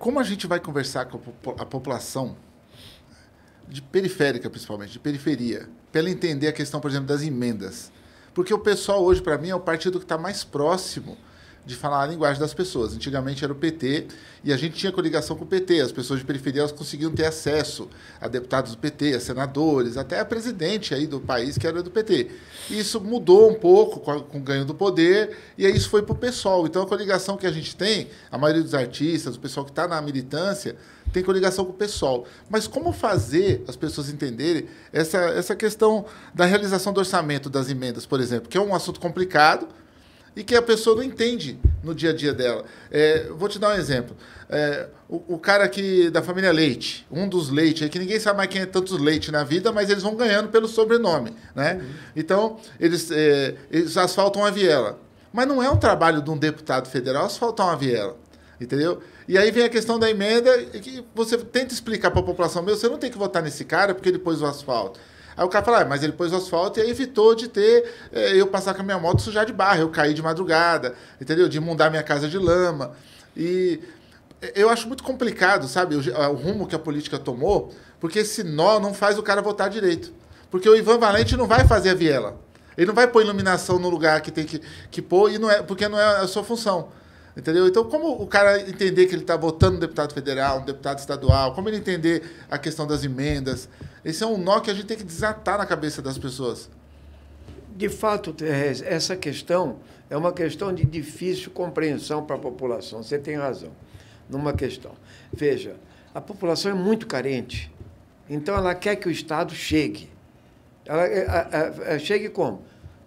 Como a gente vai conversar com a população de periférica, principalmente, de periferia, para ela entender a questão, por exemplo, das emendas? Porque o pessoal hoje, para mim, é o partido que está mais próximo de falar a linguagem das pessoas. Antigamente era o PT e a gente tinha coligação com o PT. As pessoas de periferia elas conseguiam ter acesso a deputados do PT, a senadores, até a presidente aí do país que era do PT. E isso mudou um pouco com, a, com o ganho do poder e aí isso foi para o pessoal. Então a coligação que a gente tem, a maioria dos artistas, o pessoal que está na militância, tem coligação com o pessoal. Mas como fazer as pessoas entenderem essa, essa questão da realização do orçamento das emendas, por exemplo, que é um assunto complicado e que a pessoa não entende no dia a dia dela. É, vou te dar um exemplo. É, o, o, cara que da família Leite, um dos Leite, que ninguém sabe mais quem é tantos Leite na vida, mas eles vão ganhando pelo sobrenome, né? Uhum. Então eles, é, eles asfaltam a viela, mas não é um trabalho de um deputado federal asfaltar uma viela, entendeu? E aí vem a questão da emenda que você tenta explicar para a população, meu, você não tem que votar nesse cara porque ele pôs o asfalto. Aí o cara fala, ah, mas ele pôs o asfalto e aí evitou de ter é, eu passar com a minha moto sujar de barro, eu cair de madrugada, entendeu? De inundar minha casa de lama. E eh, eu acho muito complicado, sabe, o, ah, o rumo que a política tomou, porque esse nó não faz o cara votar direito. Porque o Ivan Valente não vai fazer a viela. Ele não vai pôr iluminação no lugar que tem que, que pôr, e não é, porque não é a sua função. Entendeu? Então, como o cara entender que ele está votando um deputado federal, um deputado estadual, como ele entender a questão das emendas? Esse é um nó que a gente tem que desatar na cabeça das pessoas. De fato, Terrez, essa questão é uma questão de difícil compreensão para a população. Você tem razão numa questão. Veja, a população é muito carente. Então, ela quer que o Estado chegue. Ela, a, a, a, chegue como?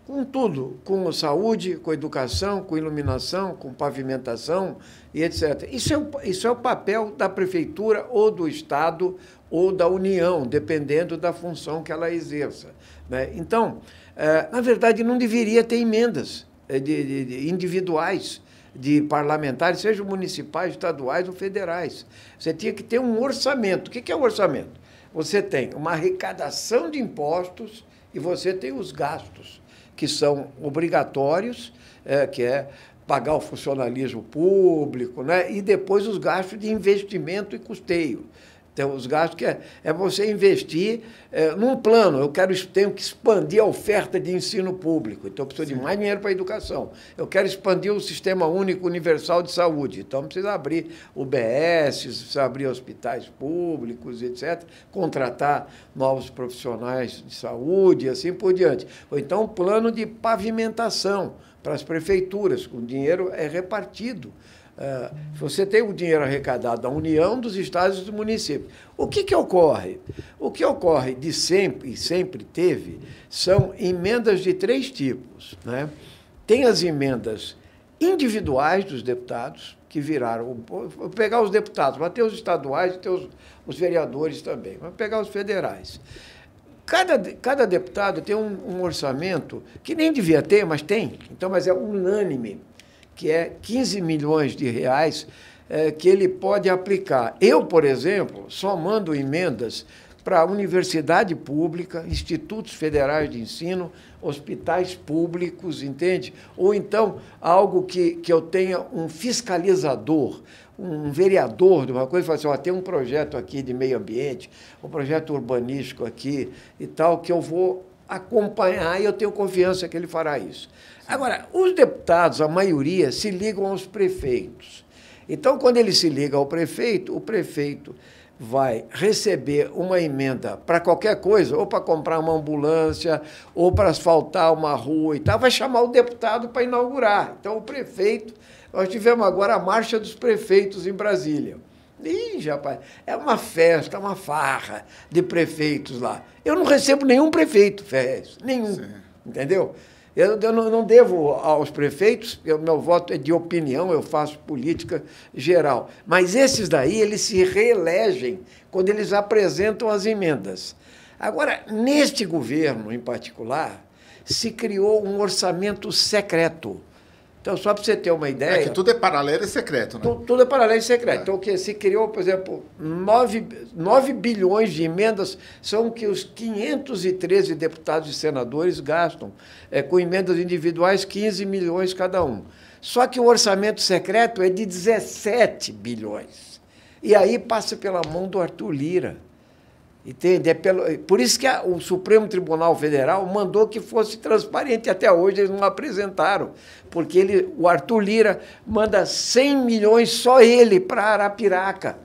com tudo, com saúde, com educação, com iluminação, com pavimentação e etc. Isso é, o, isso é o papel da prefeitura ou do Estado ou da União, dependendo da função que ela exerça. Né? Então, é, na verdade, não deveria ter emendas eh, de, de, de individuais de parlamentares, sejam municipais, estaduais ou federais. Você tinha que ter um orçamento. O que é o um orçamento? Você tem uma arrecadação de impostos e você tem os gastos que são obrigatórios, é, que é pagar o funcionalismo público, né? e depois os gastos de investimento e custeio. Tem os gastos que é, é você investir é, num plano. Eu quero, tenho que expandir a oferta de ensino público, então eu preciso Sim. de mais dinheiro para a educação. Eu quero expandir o sistema único universal de saúde, então precisa abrir UBS, precisa abrir hospitais públicos, etc. Contratar novos profissionais de saúde e assim por diante. Ou então um plano de pavimentação para as prefeituras, com dinheiro é repartido é, você tem o dinheiro arrecadado da União, dos estados e dos municípios. O que, que ocorre? O que ocorre de sempre e sempre teve são emendas de três tipos. Né? Tem as emendas individuais dos deputados, que viraram. Vou pegar os deputados, mas tem os estaduais e tem os, os, vereadores também. Vamos pegar os federais. Cada, cada deputado tem um, um orçamento que nem devia ter, mas tem. Então, mas é unânime que é 15 milhões de reais é, que ele pode aplicar. Eu, por exemplo, só mando emendas para universidade pública, institutos federais de ensino, hospitais públicos, entende? Ou então algo que, que eu tenha um fiscalizador, um vereador de uma coisa, e assim, ó, tem um projeto aqui de meio ambiente, um projeto urbanístico aqui e tal, que eu vou acompanhar e eu tenho confiança que ele fará isso. Agora, os deputados, a maioria, se ligam aos prefeitos. Então, quando ele se liga ao prefeito, o prefeito vai receber uma emenda para qualquer coisa, ou para comprar uma ambulância, ou para asfaltar uma rua e tal, vai chamar o deputado para inaugurar. Então, o prefeito, nós tivemos agora a marcha dos prefeitos em Brasília. Ih, rapaz, é uma festa, uma farra de prefeitos lá. Eu não recebo nenhum prefeito, Ferrez, nenhum, Sim. entendeu? Eu, eu não, não, devo aos prefeitos, eu, meu voto é de opinião, eu faço política geral. Mas esses daí, eles se reelegem quando eles apresentam as emendas. Agora, neste governo em particular, se criou um orçamento secreto. Então, só para você ter uma é ideia. É que tudo é paralelo e secreto, né? Tudo, tudo é paralelo e secreto. É. Então, que se criou, por exemplo, 9, 9 bilhões de emendas são que os 513 deputados e senadores gastam, é, com emendas individuais, 15 milhões cada um. Só que o orçamento secreto é de 17 bilhões. E aí passa pela mão do Arthur Lira. Entende? É pelo, é por isso que a, o Supremo Tribunal Federal mandou que fosse transparente. Até hoje eles não apresentaram. Porque ele, o Arthur Lira manda 100 milhões só ele para Arapiraca.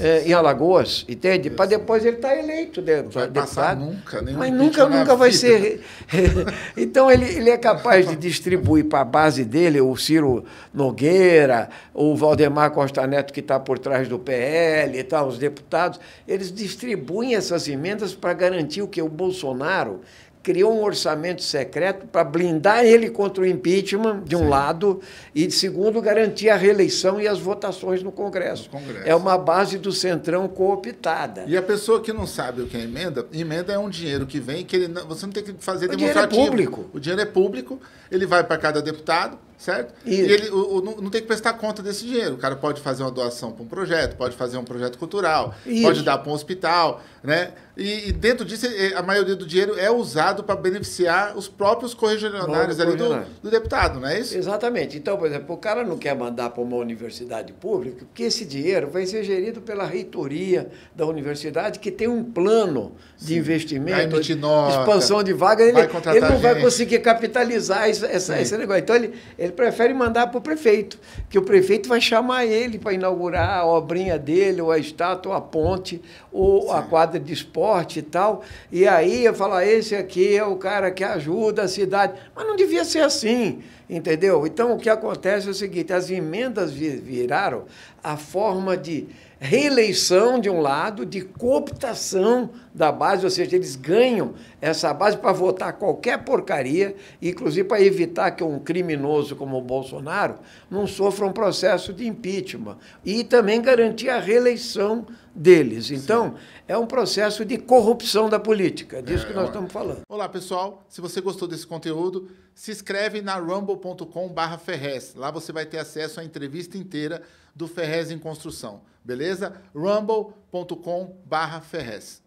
É, em Alagoas, entende? Para depois ele estar tá eleito Não vai passar nunca, Mas nunca, nunca vai vida. ser. então ele, ele é capaz de distribuir para a base dele o Ciro Nogueira, o Valdemar Costa Neto, que está por trás do PL e tal, os deputados. Eles distribuem essas emendas para garantir o que? O Bolsonaro criou um orçamento secreto para blindar ele contra o impeachment, de um Sim. lado, e, de segundo, garantir a reeleição e as votações no Congresso. no Congresso. É uma base do Centrão cooptada. E a pessoa que não sabe o que é emenda, emenda é um dinheiro que vem que ele não, você não tem que fazer o demonstrativo. Dinheiro é público. O dinheiro é público, ele vai para cada deputado, certo? E ele o, o, não tem que prestar conta desse dinheiro. O cara pode fazer uma doação para um projeto, pode fazer um projeto cultural, Isso. pode dar para um hospital, né? E, e, dentro disso, é, a maioria do dinheiro é usado para beneficiar os próprios corregionários ali do, do, deputado, não é isso? Exatamente. Então, por exemplo, o cara não quer mandar para uma universidade pública, porque esse dinheiro vai ser gerido pela reitoria da universidade, que tem um plano Sim. de investimento, de nota, expansão de vaga. Ele, ele não gente. vai conseguir capitalizar esse, essa esse negócio. Então, ele, ele ele prefere mandar para o prefeito, que o prefeito vai chamar ele para inaugurar a obrinha dele, ou a estátua, ou a ponte, ou Sim. a quadra de esporte e tal. E aí eu falo, ah, esse aqui é o cara que ajuda a cidade. Mas não devia ser assim, entendeu? Então o que acontece é o seguinte, as emendas viraram a forma de reeleição de um lado, de cooptação da base, ou seja, eles ganham essa base para votar qualquer porcaria, inclusive para evitar que um criminoso como o Bolsonaro não sofra um processo de impeachment e também garantir a reeleição deles. Então, Sim. é um processo de corrupção da política, é disso é, que nós estamos falando. Olá, pessoal. Se você gostou desse conteúdo, se inscreve na rumble.com/ferrez. Lá você vai ter acesso à entrevista inteira do Ferrez em Construção beleza? rumble.com/ferrez.